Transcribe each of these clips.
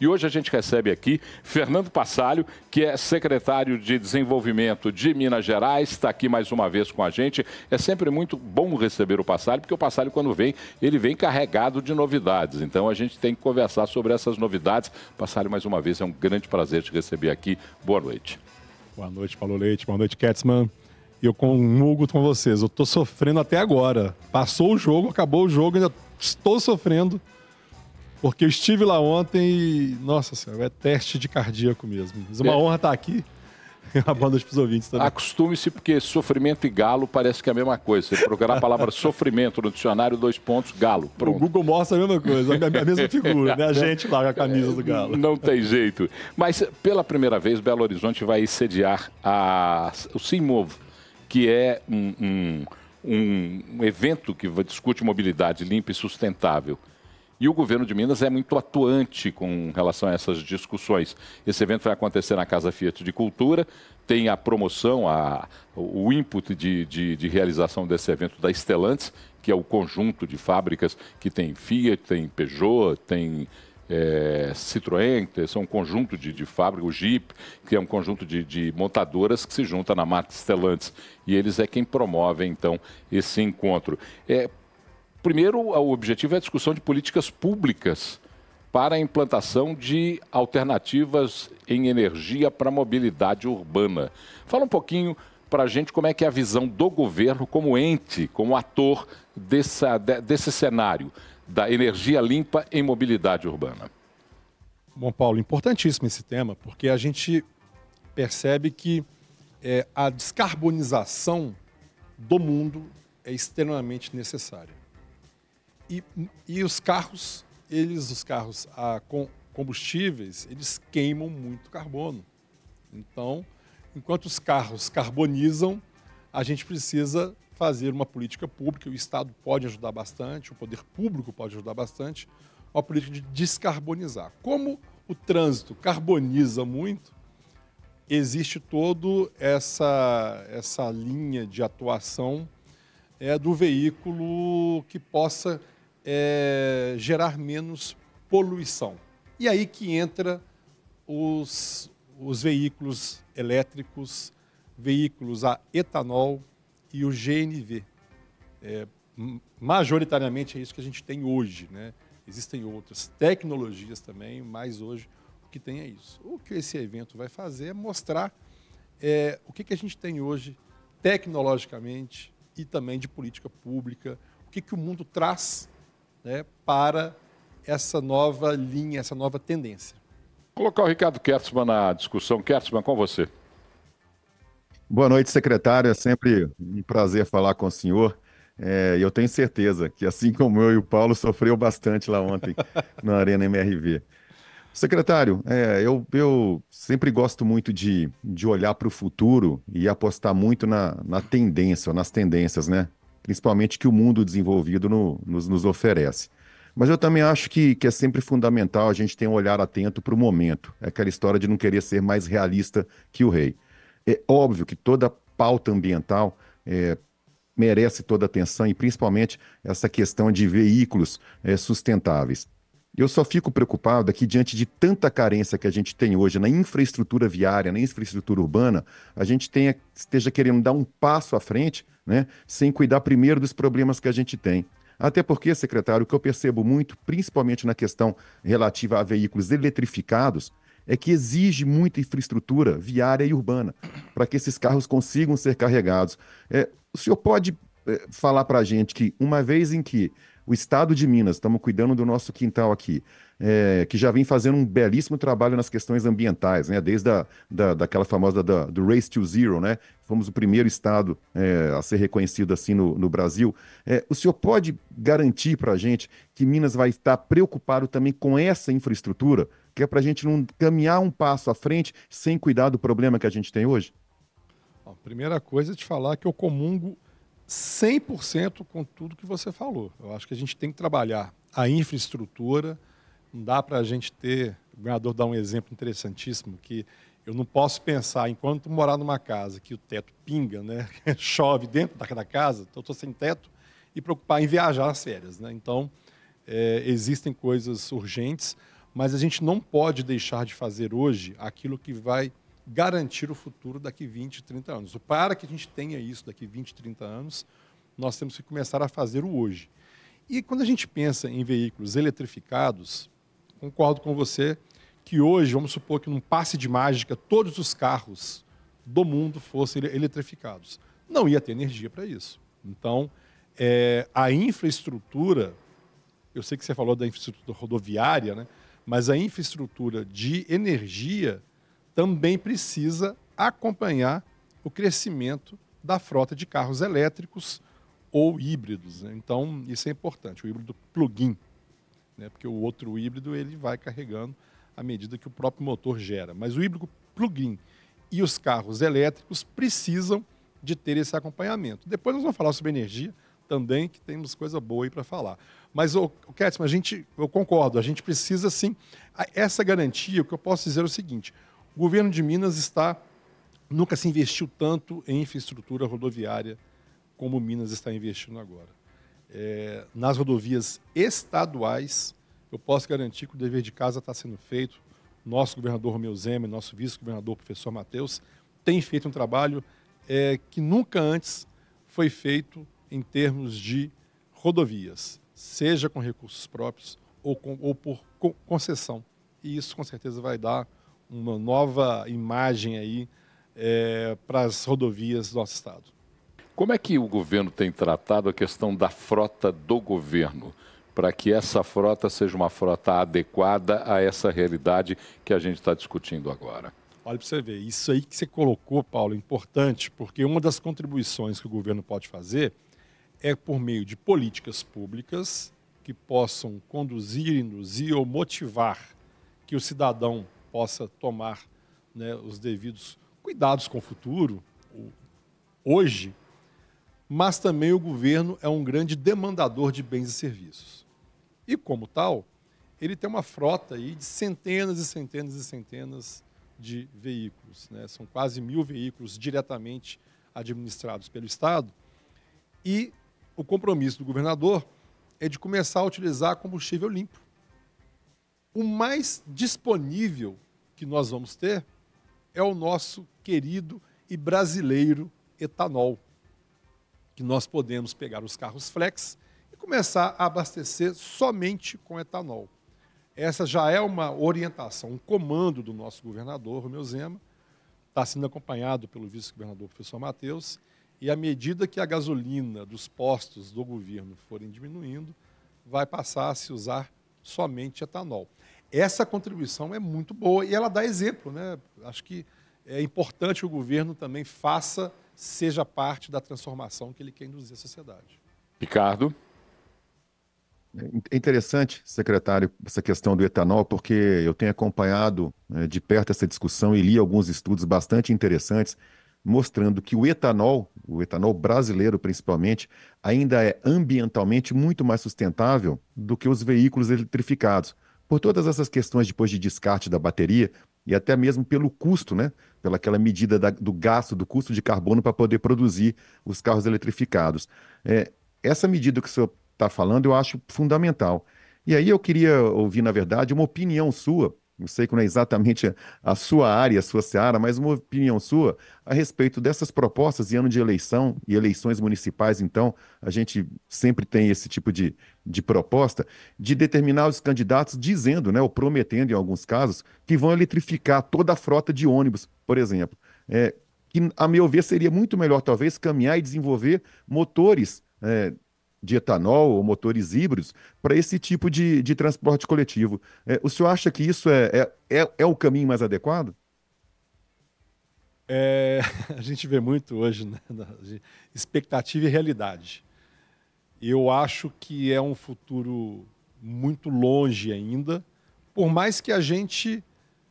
E hoje a gente recebe aqui Fernando Passalho, que é secretário de Desenvolvimento de Minas Gerais, está aqui mais uma vez com a gente. É sempre muito bom receber o Passalho, porque o Passalho, quando vem, ele vem carregado de novidades. Então a gente tem que conversar sobre essas novidades. Passalho, mais uma vez, é um grande prazer te receber aqui. Boa noite. Boa noite, Paulo Leite. Boa noite, Ketzmann eu comungo com vocês. Eu estou sofrendo até agora. Passou o jogo, acabou o jogo, ainda estou sofrendo porque eu estive lá ontem e, nossa senhora, é teste de cardíaco mesmo. Mas é uma é. honra estar aqui. A banda para os ouvintes também. Acostume-se, porque sofrimento e galo parece que é a mesma coisa. Você procurar a palavra sofrimento no dicionário, dois pontos, galo. Pronto. O Google mostra a mesma coisa, a mesma figura, né? A gente lá com a camisa do galo. Não tem jeito. Mas, pela primeira vez, Belo Horizonte vai sediar a, o Simov, que é um, um, um evento que discute mobilidade limpa e sustentável. E o governo de Minas é muito atuante com relação a essas discussões. Esse evento vai acontecer na Casa Fiat de Cultura, tem a promoção, a, o input de, de, de realização desse evento da Estelantes, que é o conjunto de fábricas que tem Fiat, tem Peugeot, tem é, Citroën, que são um conjunto de, de fábricas, o Jeep, que é um conjunto de, de montadoras que se junta na marca Stellantis. E eles é quem promove, então, esse encontro. É, Primeiro, o objetivo é a discussão de políticas públicas para a implantação de alternativas em energia para a mobilidade urbana. Fala um pouquinho para a gente como é que é a visão do governo como ente, como ator dessa, desse cenário da energia limpa em mobilidade urbana. Bom, Paulo, importantíssimo esse tema, porque a gente percebe que é, a descarbonização do mundo é extremamente necessária. E, e os carros, eles, os carros a, com combustíveis, eles queimam muito carbono. Então, enquanto os carros carbonizam, a gente precisa fazer uma política pública, o Estado pode ajudar bastante, o poder público pode ajudar bastante, uma política de descarbonizar. Como o trânsito carboniza muito, existe todo essa essa linha de atuação é, do veículo que possa é, gerar menos poluição. E aí que entra os, os veículos elétricos, veículos a etanol e o GNV. É, majoritariamente é isso que a gente tem hoje. Né? Existem outras tecnologias também, mas hoje o que tem é isso. O que esse evento vai fazer é mostrar é, o que, que a gente tem hoje tecnologicamente e também de política pública, o que, que o mundo traz né, para essa nova linha, essa nova tendência. Vou colocar o Ricardo Kertzmann na discussão. Kertzmann, com você. Boa noite, secretário. É sempre um prazer falar com o senhor. É, eu tenho certeza que, assim como eu e o Paulo, sofreu bastante lá ontem na Arena MRV. Secretário, é, eu, eu, sempre gosto muito de, de olhar para o futuro e apostar muito na, na tendência, nas tendências, né? principalmente que o mundo desenvolvido no, nos, nos, oferece. Mas eu também acho que, que é sempre fundamental a gente ter um olhar atento para o momento. É aquela história de não querer ser mais realista que o rei. É óbvio que toda pauta ambiental é, merece toda atenção e principalmente essa questão de veículos é, sustentáveis. Eu só fico preocupado que, diante de tanta carência que a gente tem hoje na infraestrutura viária, na infraestrutura urbana, a gente tenha, esteja querendo dar um passo à frente, né, sem cuidar primeiro dos problemas que a gente tem. Até porque, secretário, o que eu percebo muito, principalmente na questão relativa a veículos eletrificados, é que exige muita infraestrutura viária e urbana para que esses carros consigam ser carregados. É, o senhor pode é, falar para a gente que, uma vez em que o Estado de Minas, estamos cuidando do nosso quintal aqui, é, que já vem fazendo um belíssimo trabalho nas questões ambientais, né? Desde a, da, daquela famosa da, do Race to Zero, né? Fomos o primeiro estado é, a ser reconhecido assim no, no Brasil. É, o senhor pode garantir para a gente que Minas vai estar preocupado também com essa infraestrutura, que é para a gente não caminhar um passo à frente sem cuidar do problema que a gente tem hoje? A primeira coisa é te falar que eu comungo 100% com tudo que você falou. Eu acho que a gente tem que trabalhar a infraestrutura. Não dá para a gente ter. O governador dá um exemplo interessantíssimo que eu não posso pensar, enquanto morar numa casa que o teto pinga, né? chove dentro da casa, então estou sem teto, e preocupar em viajar às férias. Né? Então, é, existem coisas urgentes, mas a gente não pode deixar de fazer hoje aquilo que vai garantir o futuro daqui 20, 30 anos. Para que a gente tenha isso daqui 20, 30 anos, nós temos que começar a fazer o hoje. E quando a gente pensa em veículos eletrificados, concordo com você que hoje, vamos supor que num passe de mágica, todos os carros do mundo fossem eletrificados. Não ia ter energia para isso. Então, é, a infraestrutura, eu sei que você falou da infraestrutura rodoviária, né? mas a infraestrutura de energia também precisa acompanhar o crescimento da frota de carros elétricos ou híbridos. Né? Então, isso é importante, o híbrido plug-in, né? porque o outro híbrido ele vai carregando à medida que o próprio motor gera. Mas o híbrido plug-in e os carros elétricos precisam de ter esse acompanhamento. Depois nós vamos falar sobre energia também, que temos coisa boa aí para falar. Mas, o Ketman, a gente, eu concordo, a gente precisa sim. Essa garantia, o que eu posso dizer é o seguinte: o governo de Minas está nunca se investiu tanto em infraestrutura rodoviária como Minas está investindo agora. É, nas rodovias estaduais, eu posso garantir que o dever de casa está sendo feito. Nosso governador Romeu Zema, nosso vice-governador professor Matheus, tem feito um trabalho é, que nunca antes foi feito em termos de rodovias, seja com recursos próprios ou, com, ou por concessão. E isso, com certeza, vai dar uma nova imagem aí é, para as rodovias do nosso estado. Como é que o governo tem tratado a questão da frota do governo? Para que essa frota seja uma frota adequada a essa realidade que a gente está discutindo agora. Olha para você ver, isso aí que você colocou, Paulo, é importante, porque uma das contribuições que o governo pode fazer é por meio de políticas públicas que possam conduzir, induzir ou motivar que o cidadão possa tomar né, os devidos cuidados com o futuro, hoje, mas também o governo é um grande demandador de bens e serviços. E, como tal, ele tem uma frota aí de centenas e centenas e centenas de veículos. Né? São quase mil veículos diretamente administrados pelo Estado. E o compromisso do governador é de começar a utilizar combustível limpo. O mais disponível que nós vamos ter é o nosso querido e brasileiro etanol, que nós podemos pegar os carros flex e começar a abastecer somente com etanol. Essa já é uma orientação, um comando do nosso governador, Romeu Zema, está sendo acompanhado pelo vice-governador professor Matheus, e à medida que a gasolina dos postos do governo forem diminuindo, vai passar a se usar somente etanol essa contribuição é muito boa e ela dá exemplo. Né? Acho que é importante que o governo também faça, seja parte da transformação que ele quer induzir à sociedade. Ricardo? É interessante, secretário, essa questão do etanol, porque eu tenho acompanhado né, de perto essa discussão e li alguns estudos bastante interessantes mostrando que o etanol, o etanol brasileiro principalmente, ainda é ambientalmente muito mais sustentável do que os veículos eletrificados por todas essas questões depois de descarte da bateria e até mesmo pelo custo, né? Pela aquela medida da, do gasto, do custo de carbono para poder produzir os carros eletrificados. É, essa medida que o senhor está falando eu acho fundamental. E aí eu queria ouvir, na verdade, uma opinião sua não sei que não é exatamente a sua área, a sua seara, mas uma opinião sua a respeito dessas propostas e ano de eleição e eleições municipais, então, a gente sempre tem esse tipo de, de proposta, de determinar os candidatos dizendo, né, ou prometendo em alguns casos, que vão eletrificar toda a frota de ônibus, por exemplo. É, que, a meu ver, seria muito melhor, talvez, caminhar e desenvolver motores é, de etanol ou motores híbridos para esse tipo de, de transporte coletivo. É, o senhor acha que isso é, é, é, é o caminho mais adequado? É, a gente vê muito hoje né, expectativa e realidade. Eu acho que é um futuro muito longe ainda, por mais que a gente.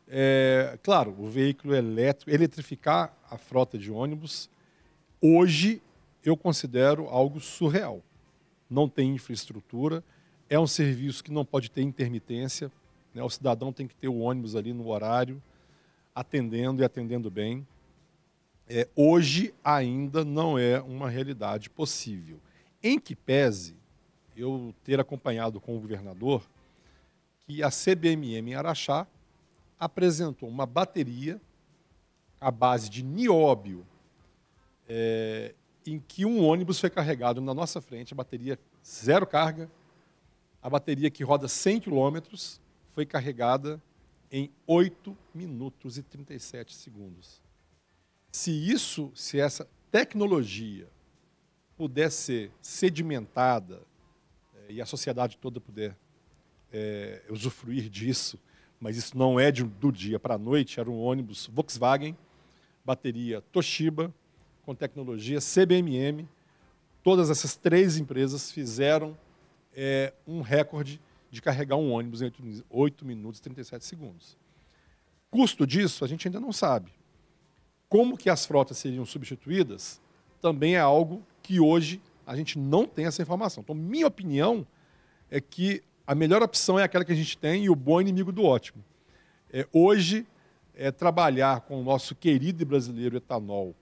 É, claro, o veículo elétrico, eletrificar a frota de ônibus, hoje eu considero algo surreal não tem infraestrutura, é um serviço que não pode ter intermitência, né? o cidadão tem que ter o ônibus ali no horário, atendendo e atendendo bem. É, hoje ainda não é uma realidade possível. Em que pese eu ter acompanhado com o governador que a CBMM em Araxá apresentou uma bateria à base de nióbio é, em que um ônibus foi carregado na nossa frente, a bateria zero carga, a bateria que roda 100 quilômetros foi carregada em 8 minutos e 37 segundos. Se isso, se essa tecnologia puder ser sedimentada eh, e a sociedade toda puder é, usufruir disso, mas isso não é de, do dia para a noite, era um ônibus Volkswagen, bateria Toshiba, com tecnologia, CBMM, todas essas três empresas fizeram é, um recorde de carregar um ônibus em 8, minutos e 37 segundos. Custo disso a gente ainda não sabe. Como que as frotas seriam substituídas também é algo que hoje a gente não tem essa informação. Então, minha opinião é que a melhor opção é aquela que a gente tem e o bom é inimigo do ótimo. É, hoje, é, trabalhar com o nosso querido brasileiro etanol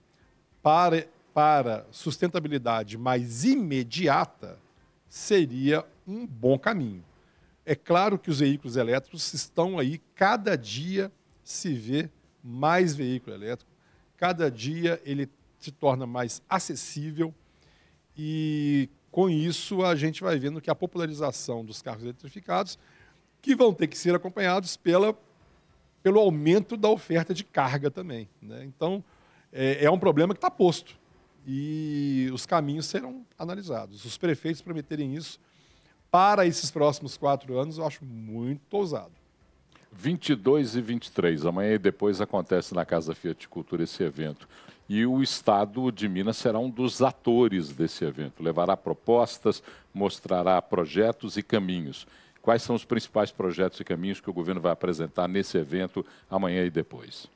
para, para sustentabilidade mais imediata seria um bom caminho. É claro que os veículos elétricos estão aí, cada dia se vê mais veículo elétrico, cada dia ele se torna mais acessível e com isso a gente vai vendo que a popularização dos carros eletrificados que vão ter que ser acompanhados pela, pelo aumento da oferta de carga também. Né? Então, é, é um problema que está posto. E os caminhos serão analisados. Os prefeitos prometerem isso para esses próximos quatro anos, eu acho muito ousado. 22 e 23, amanhã e depois acontece na Casa Fiat Cultura esse evento. E o Estado de Minas será um dos atores desse evento. Levará propostas, mostrará projetos e caminhos. Quais são os principais projetos e caminhos que o governo vai apresentar nesse evento amanhã e depois?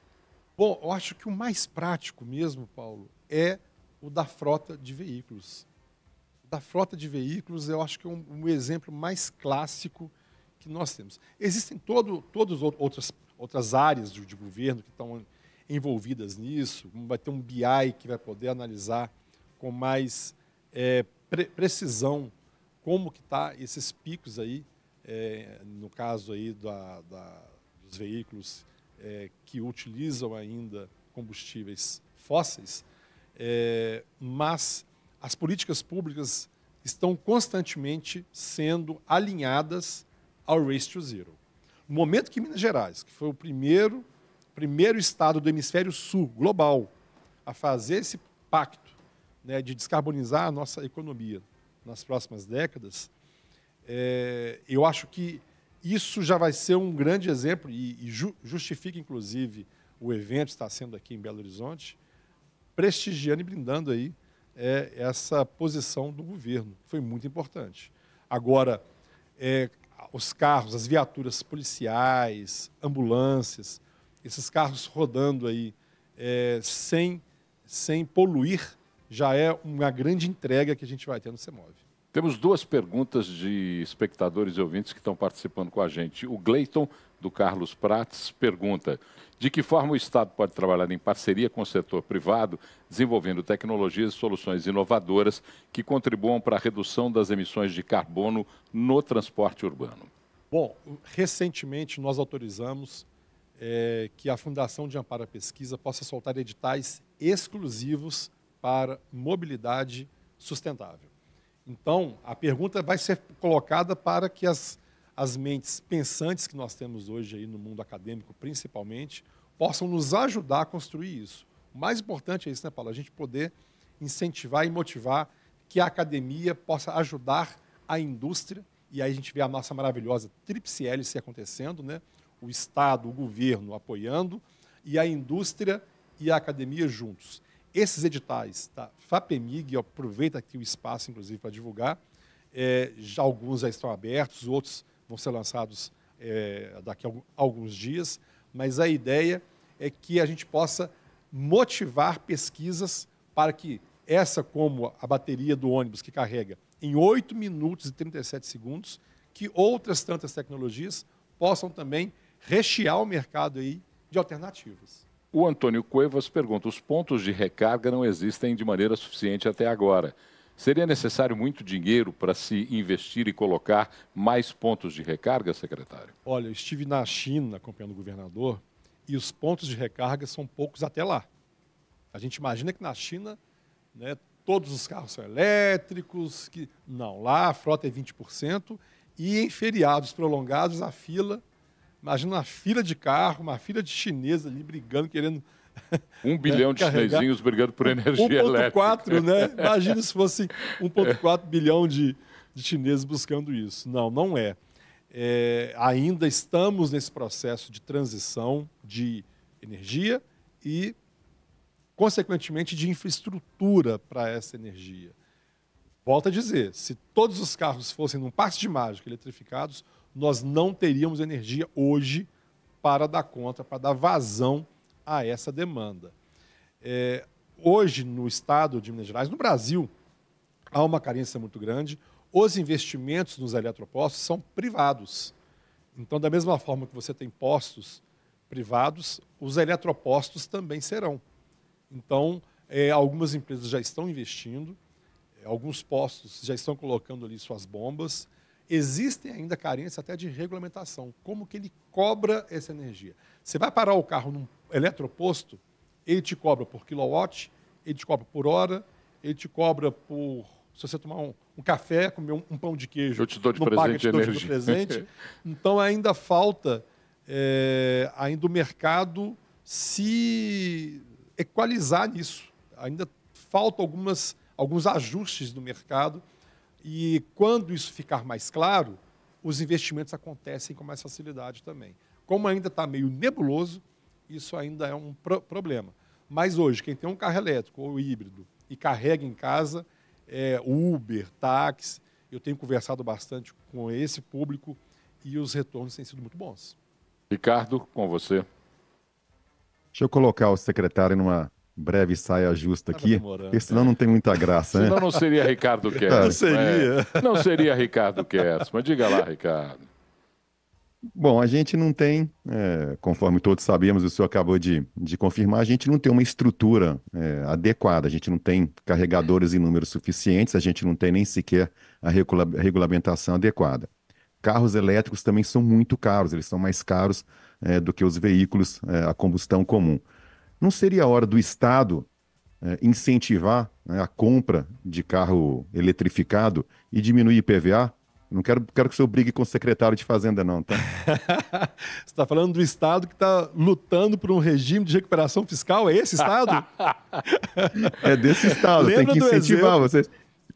Bom, eu acho que o mais prático mesmo, Paulo, é o da frota de veículos. O da frota de veículos, eu acho que é um, um exemplo mais clássico que nós temos. Existem todo, todas outras, outras áreas de, de governo que estão envolvidas nisso. Vai ter um BI que vai poder analisar com mais é, pre precisão como que tá esses picos aí, é, no caso aí da, da, dos veículos é, que utilizam ainda combustíveis fósseis, é, mas as políticas públicas estão constantemente sendo alinhadas ao Race to Zero. No momento que Minas Gerais, que foi o primeiro, primeiro estado do hemisfério sul global a fazer esse pacto né, de descarbonizar a nossa economia nas próximas décadas, é, eu acho que isso já vai ser um grande exemplo e, e ju, justifica, inclusive, o evento está sendo aqui em Belo Horizonte, prestigiando e brindando aí é, essa posição do governo. Foi muito importante. Agora, é, os carros, as viaturas policiais, ambulâncias, esses carros rodando aí é, sem, sem poluir, já é uma grande entrega que a gente vai ter no CEMOV. Temos duas perguntas de espectadores e ouvintes que estão participando com a gente. O Gleiton, do Carlos Prates, pergunta: de que forma o Estado pode trabalhar em parceria com o setor privado, desenvolvendo tecnologias e soluções inovadoras que contribuam para a redução das emissões de carbono no transporte urbano? Bom, recentemente nós autorizamos é, que a Fundação de Amparo à Pesquisa possa soltar editais exclusivos para mobilidade sustentável. Então, a pergunta vai ser colocada para que as, as mentes pensantes que nós temos hoje aí no mundo acadêmico, principalmente, possam nos ajudar a construir isso. O mais importante é isso, né, Paulo? A gente poder incentivar e motivar que a academia possa ajudar a indústria, e aí a gente vê a nossa maravilhosa tríplice hélice acontecendo, né? o Estado, o governo apoiando, e a indústria e a academia juntos esses editais da tá? FAPEMIG, aproveita aqui o espaço, inclusive, para divulgar, é, já alguns já estão abertos, outros vão ser lançados é, daqui a alguns dias, mas a ideia é que a gente possa motivar pesquisas para que essa, como a bateria do ônibus que carrega em 8 minutos e 37 segundos, que outras tantas tecnologias possam também rechear o mercado aí de alternativas. O Antônio Cuevas pergunta: os pontos de recarga não existem de maneira suficiente até agora. Seria necessário muito dinheiro para se investir e colocar mais pontos de recarga, secretário? Olha, eu estive na China acompanhando o governador e os pontos de recarga são poucos até lá. A gente imagina que na China né, todos os carros são elétricos, que não, lá a frota é 20% e em feriados prolongados a fila Imagina uma fila de carro, uma fila de chinesa ali brigando, querendo. Um né, bilhão né, de chinesinhos brigando por energia 1. elétrica. 1,4, né? Imagina se fosse 1,4 bilhão de, de chineses buscando isso. Não, não é. é. Ainda estamos nesse processo de transição de energia e, consequentemente, de infraestrutura para essa energia. Volto a dizer, se todos os carros fossem num passe de mágica eletrificados, nós não teríamos energia hoje para dar conta, para dar vazão a essa demanda. É, hoje, no estado de Minas Gerais, no Brasil, há uma carência muito grande. Os investimentos nos eletropostos são privados. Então, da mesma forma que você tem postos privados, os eletropostos também serão. Então, é, algumas empresas já estão investindo alguns postos já estão colocando ali suas bombas. Existem ainda carência até de regulamentação. Como que ele cobra essa energia? Você vai parar o carro num eletroposto, ele te cobra por quilowatt, ele te cobra por hora, ele te cobra por. Se você tomar um, um café, comer um, um, pão de queijo. Eu te dou de presente. Paga, te energia. presente. então ainda falta é, ainda o mercado se equalizar nisso. Ainda falta algumas alguns ajustes no mercado. E quando isso ficar mais claro, os investimentos acontecem com mais facilidade também. Como ainda está meio nebuloso, isso ainda é um pro problema. Mas hoje, quem tem um carro elétrico ou híbrido e carrega em casa, é Uber, táxi, eu tenho conversado bastante com esse público e os retornos têm sido muito bons. Ricardo, com você. Deixa eu colocar o secretário numa breve saia justa aqui, demorando. porque senão não né? tem muita graça, né? Senão não seria Ricardo Kers. Não seria. É. Não seria Ricardo Kers, mas diga lá, Ricardo. Bom, a gente não tem, é, conforme todos sabemos, o senhor acabou de, de confirmar, a gente não tem uma estrutura é, adequada, a gente não tem carregadores em números suficientes, a gente não tem nem sequer a regula regulamentação adequada. Carros elétricos também são muito caros, eles são mais caros é, do que os veículos é, a combustão comum. Não seria a hora do Estado é, incentivar né, a compra de carro eletrificado e diminuir IPVA? Não quero, quero que você brigue com o secretário de Fazenda, não, tá? você está falando do Estado que está lutando por um regime de recuperação fiscal? É esse Estado? é desse Estado, Lembra tem que incentivar vocês.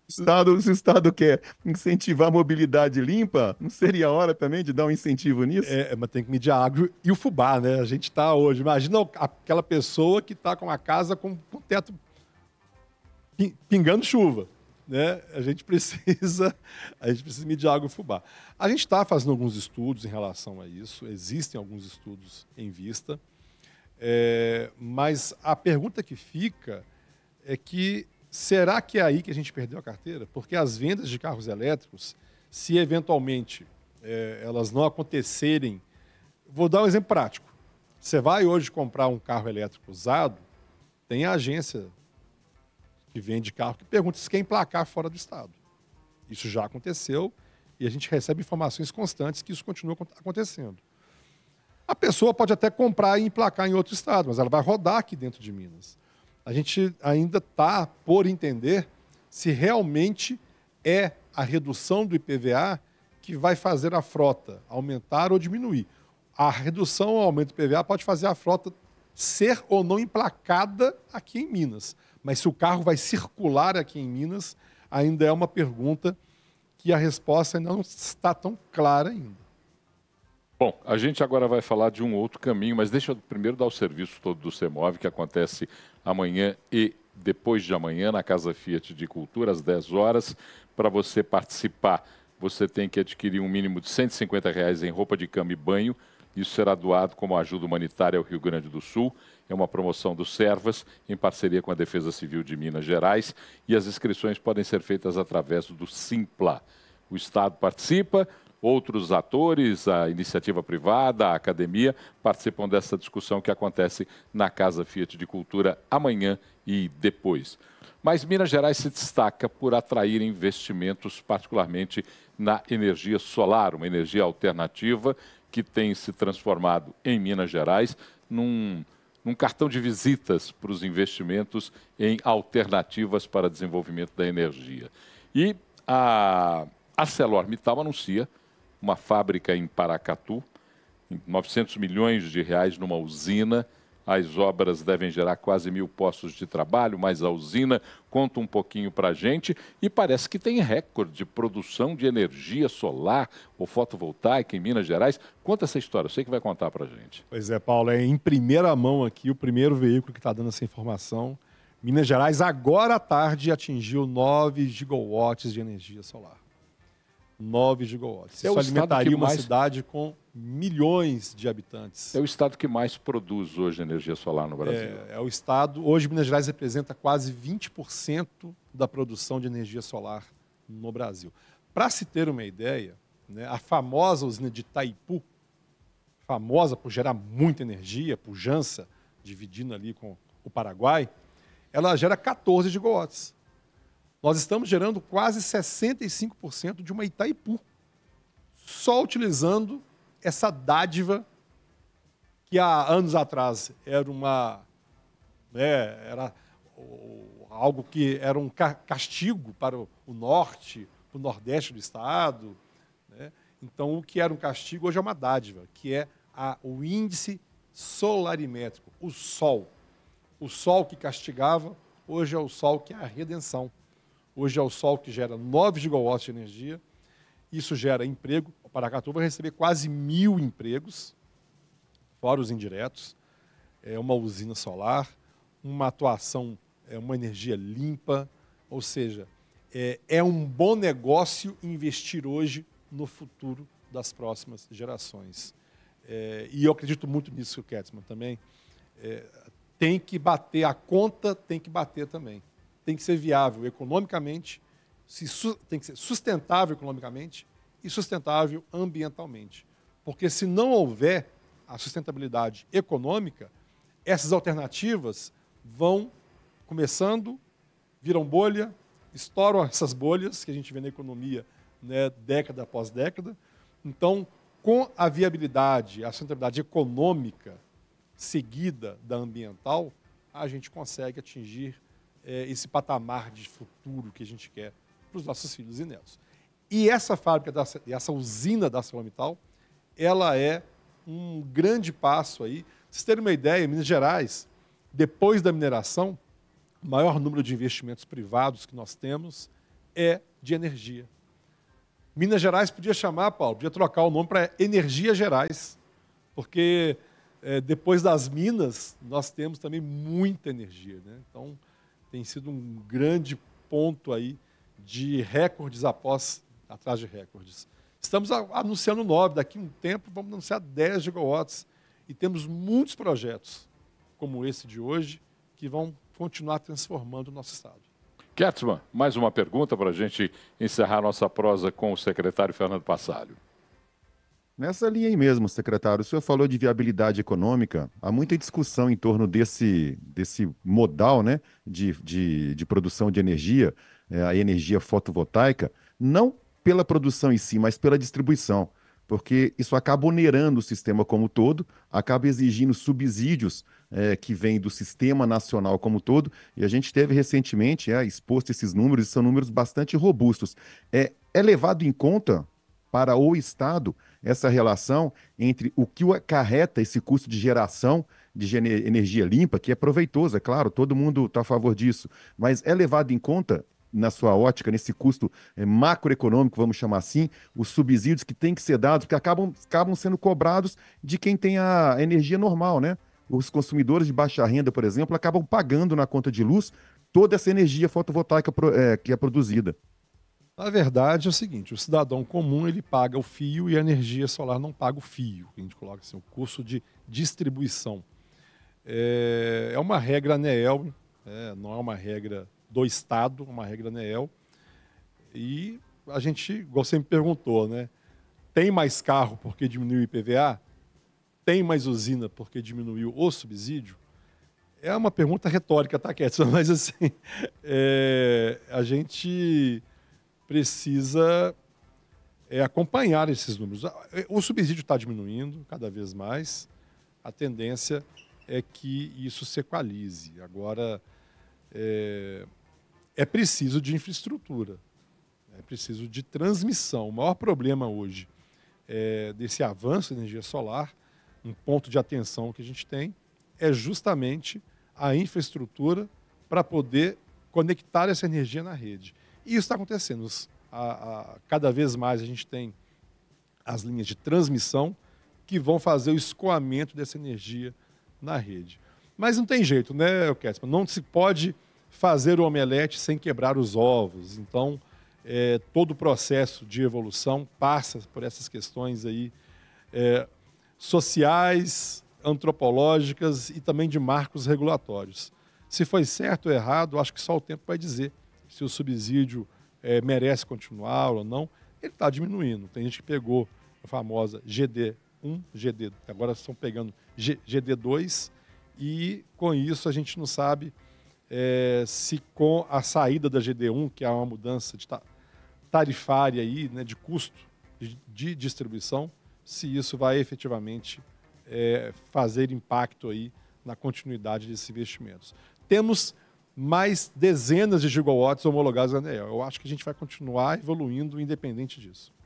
Estado, se o Estado quer incentivar a mobilidade limpa, não seria a hora também de dar um incentivo nisso? É, mas tem que medir a água e o fubá, né? A gente está hoje. Imagina aquela pessoa que está com a casa com, o teto pingando chuva. Né? A gente precisa, a gente precisa medir água e fubá. A gente está fazendo alguns estudos em relação a isso, existem alguns estudos em vista, é, mas a pergunta que fica é que Será que é aí que a gente perdeu a carteira? Porque as vendas de carros elétricos, se eventualmente é, elas não acontecerem, vou dar um exemplo prático. Você vai hoje comprar um carro elétrico usado, tem a agência que vende carro que pergunta se quer emplacar fora do estado. Isso já aconteceu e a gente recebe informações constantes que isso continua acontecendo. A pessoa pode até comprar e emplacar em outro estado, mas ela vai rodar aqui dentro de Minas a gente ainda está por entender se realmente é a redução do IPVA que vai fazer a frota aumentar ou diminuir. A redução ou aumento do IPVA pode fazer a frota ser ou não emplacada aqui em Minas. Mas se o carro vai circular aqui em Minas, ainda é uma pergunta que a resposta ainda não está tão clara ainda. Bom, a gente agora vai falar de um outro caminho, mas deixa eu primeiro dar o serviço todo do CEMOV, que acontece amanhã e depois de amanhã na Casa Fiat de Cultura, às 10 horas. Para você participar, você tem que adquirir um mínimo de R$ 150 reais em roupa de cama e banho. Isso será doado como ajuda humanitária ao Rio Grande do Sul. É uma promoção do Servas, em parceria com a Defesa Civil de Minas Gerais. E as inscrições podem ser feitas através do Simpla. O Estado participa, outros atores, a iniciativa privada, a academia, participam dessa discussão que acontece na Casa Fiat de Cultura amanhã e depois. Mas Minas Gerais se destaca por atrair investimentos, particularmente na energia solar, uma energia alternativa que tem se transformado em Minas Gerais num, num cartão de visitas para os investimentos em alternativas para desenvolvimento da energia. E a ArcelorMittal anuncia uma fábrica em Paracatu, 900 milhões de reais numa usina. As obras devem gerar quase mil postos de trabalho, mas a usina conta um pouquinho para a gente e parece que tem recorde de produção de energia solar ou fotovoltaica em Minas Gerais. Conta essa história, eu sei que vai contar para a gente. Pois é, Paulo, é em primeira mão aqui o primeiro veículo que está dando essa informação. Minas Gerais, agora à tarde, atingiu 9 gigawatts de energia solar. 9 gigawatts. É Isso alimentaria mais... uma cidade com milhões de habitantes. É o estado que mais produz hoje energia solar no Brasil. É, é o estado. Hoje, Minas Gerais representa quase 20% da produção de energia solar no Brasil. Para se ter uma ideia, né, a famosa usina de Itaipu, famosa por gerar muita energia, pujança, dividindo ali com o Paraguai, ela gera 14 gigawatts. Nós estamos gerando quase 65% de uma Itaipu, só utilizando essa dádiva que há anos atrás era uma né, era algo que era um castigo para o norte, para o nordeste do estado. Né? Então, o que era um castigo hoje é uma dádiva, que é a, o índice solarimétrico, o sol. O sol que castigava, hoje é o sol que é a redenção. Hoje é o sol que gera 9 gigawatts de energia. Isso gera emprego. O Paracatu vai receber quase mil empregos, fora os indiretos. É uma usina solar, uma atuação, é uma energia limpa. Ou seja, é, é um bom negócio investir hoje no futuro das próximas gerações. É, e eu acredito muito nisso que o Ketzmann também. É, tem que bater a conta, tem que bater também tem que ser viável economicamente, tem que ser sustentável economicamente e sustentável ambientalmente. Porque se não houver a sustentabilidade econômica, essas alternativas vão começando, viram bolha, estouram essas bolhas que a gente vê na economia né, década após década. Então, com a viabilidade, a sustentabilidade econômica seguida da ambiental, a gente consegue atingir é, esse patamar de futuro que a gente quer para os nossos filhos e netos. E essa fábrica, da, essa usina da Salomital, ela é um grande passo aí. se vocês terem uma ideia, em Minas Gerais, depois da mineração, o maior número de investimentos privados que nós temos é de energia. Minas Gerais podia chamar, Paulo, podia trocar o nome para Energia Gerais, porque é, depois das minas nós temos também muita energia. Né? Então, tem sido um grande ponto aí de recordes após atrás de recordes. Estamos anunciando 9, daqui a um tempo vamos anunciar 10 gigawatts e temos muitos projetos como esse de hoje que vão continuar transformando o nosso estado. Kertzmann, mais uma pergunta para a gente encerrar nossa prosa com o secretário Fernando Passalho. Nessa linha aí mesmo, secretário, o senhor falou de viabilidade econômica. Há muita discussão em torno desse, desse modal né, de, de, de produção de energia, é, a energia fotovoltaica, não pela produção em si, mas pela distribuição, porque isso acaba onerando o sistema como todo, acaba exigindo subsídios é, que vêm do sistema nacional como todo, e a gente teve recentemente é, exposto esses números, e são números bastante robustos. É, é levado em conta para o Estado essa relação entre o que acarreta esse custo de geração de energia limpa, que é proveitoso, é claro, todo mundo está a favor disso, mas é levado em conta na sua ótica, nesse custo eh, macroeconômico, vamos chamar assim, os subsídios que têm que ser dados, que acabam, acabam sendo cobrados de quem tem a energia normal, né? Os consumidores de baixa renda, por exemplo, acabam pagando na conta de luz toda essa energia fotovoltaica eh, que é produzida. Na verdade, é o seguinte: o cidadão comum ele paga o fio e a energia solar não paga o fio. A gente coloca assim, o custo de distribuição. É, é uma regra ANEEL, é, né, não é uma regra do Estado, é uma regra ANEEL. E a gente, igual você me perguntou, né? Tem mais carro porque diminuiu o IPVA? Tem mais usina porque diminuiu o subsídio? É uma pergunta retórica, tá, Ketson? Mas assim, é, a gente precisa é, acompanhar esses números. Ah, é, o subsídio está diminuindo cada vez mais, a tendência é que isso se equalize. Agora, é, é preciso de infraestrutura, é preciso de transmissão. O maior problema hoje é, desse avanço da energia solar, um ponto de atenção que a gente tem, é justamente a infraestrutura para poder conectar essa energia na rede. E isso está acontecendo. A, a, cada vez mais a gente tem as linhas de transmissão que vão fazer o escoamento dessa energia na rede. Mas não tem jeito, né, Kessman? Não se pode fazer o omelete sem quebrar os ovos. Então, é, todo o processo de evolução passa por essas questões aí é, sociais, antropológicas e também de marcos regulatórios. Se foi certo ou errado, acho que só o tempo vai dizer se o subsídio é, merece continuar ou não, ele está diminuindo. Tem gente que pegou a famosa GD1, GD, agora estão pegando G, GD2, e com isso a gente não sabe é, se com a saída da GD1, que é uma mudança de tarifária aí, né, de custo de, de distribuição, se isso vai efetivamente é, fazer impacto aí na continuidade desses investimentos. Temos mais dezenas de gigawatts homologados a ANEEL. Eu acho que a gente vai continuar evoluindo independente disso.